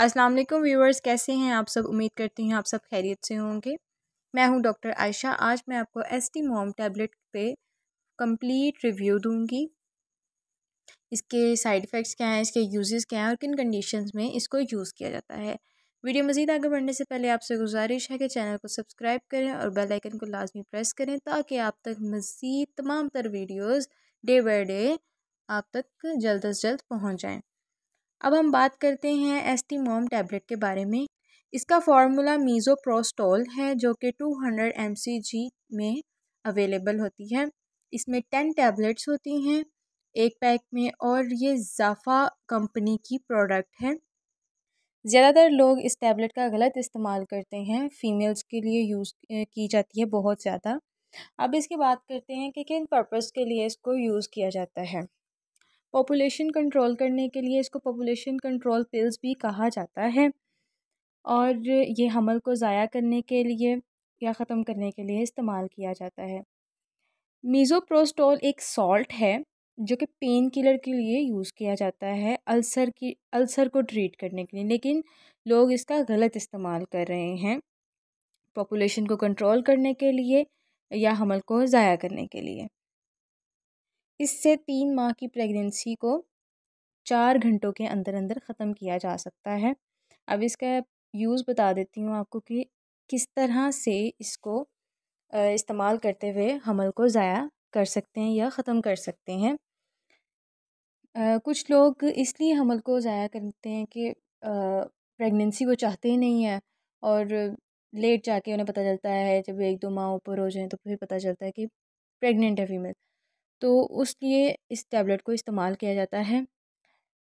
अस्सलाम वालेकुम व्यूअर्स कैसे हैं आप सब उम्मीद करती हैं आप सब खैरियत से होंगे मैं हूं डॉक्टर आयशा आज मैं आपको एस टी मोम टैबलेट पे कंप्लीट रिव्यू दूंगी इसके साइड इफ़ेक्ट्स क्या हैं इसके यूजेस क्या हैं और किन कंडीशंस में इसको यूज़ किया जाता है वीडियो मज़ीद आगे बढ़ने से पहले आपसे गुजारिश है कि चैनल को सब्सक्राइब करें और बेल आइकन को लाजमी प्रेस करें ताकि आप तक मज़ीद तमाम तर वीडियोज़ डे बाई डे आप तक जल्द अज जल्द पहुँच जाएँ अब हम बात करते हैं एस्टी मोम टैबलेट के बारे में इसका फार्मूला मीज़ोप्रोस्टोल है जो कि 200 हंड्रेड में अवेलेबल होती है इसमें टेन टैबलेट्स होती हैं एक पैक में और ये जाफ़ा कंपनी की प्रोडक्ट है ज़्यादातर लोग इस टैबलेट का गलत इस्तेमाल करते हैं फ़ीमेल्स के लिए यूज़ की जाती है बहुत ज़्यादा अब इसकी बात करते हैं कि किन पर्पज़ के लिए इसको यूज़ किया जाता है पॉपुलेशन कंट्रोल करने के लिए इसको पॉपुलेशन कंट्रोल पिल्स भी कहा जाता है और ये हमल को ज़ाया करने के लिए या ख़त्म करने के लिए इस्तेमाल किया जाता है मीज़ोप्रोस्टोल एक सॉल्ट है जो कि पेन किलर के लिए यूज़ किया जाता है अल्सर की अल्सर को ट्रीट करने के लिए लेकिन लोग इसका गलत इस्तेमाल कर रहे हैं पॉपुलेशन को कंट्रोल करने के लिए या हमल को ज़ाया करने के लिए इससे तीन माह की प्रेगनेंसी को चार घंटों के अंदर अंदर ख़त्म किया जा सकता है अब इसका यूज़ बता देती हूँ आपको कि किस तरह से इसको इस्तेमाल करते हुए हमल को ज़ाया कर सकते हैं या ख़त्म कर सकते हैं आ, कुछ लोग इसलिए हमल को ज़ाया करते हैं कि प्रेगनेंसी वो चाहते ही नहीं है और लेट जाके उन्हें पता चलता है जब एक दो माह ऊपर हो जाए तो फिर पता चलता है कि प्रेग्नेंट है फीमेल तो उस लिए इस टैबलेट को इस्तेमाल किया जाता है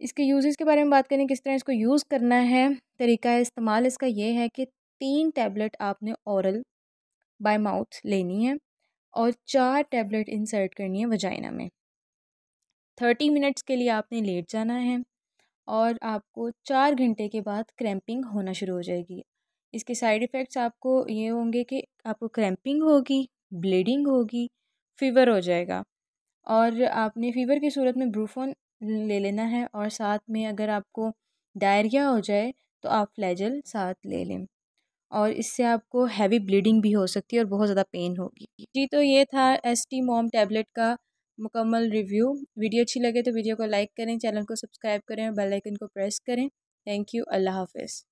इसके यूजेस के बारे में बात करें किस तरह इसको यूज़ करना है तरीका इस्तेमाल इसका यह है कि तीन टैबलेट आपने औरल बाय माउथ लेनी है और चार टैबलेट इंसर्ट करनी है वजाइना में थर्टी मिनट्स के लिए आपने लेट जाना है और आपको चार घंटे के बाद क्रैम्पिंग होना शुरू हो जाएगी इसके साइड इफ़ेक्ट्स आपको ये होंगे कि आपको क्रैम्पिंग होगी ब्लीडिंग होगी फीवर हो जाएगा और आपने फ़ीवर की सूरत में ब्रूफोन ले लेना है और साथ में अगर आपको डायरिया हो जाए तो आप फ्लैजल साथ ले लें और इससे आपको हैवी ब्लीडिंग भी हो सकती है और बहुत ज़्यादा पेन होगी जी तो ये था एस टी मोम टैबलेट का मुकम्मल रिव्यू वीडियो अच्छी लगे तो वीडियो को लाइक करें चैनल को सब्सक्राइब करें और बेल आइकन को प्रेस करें थैंक यू अल्लाह हाफिज़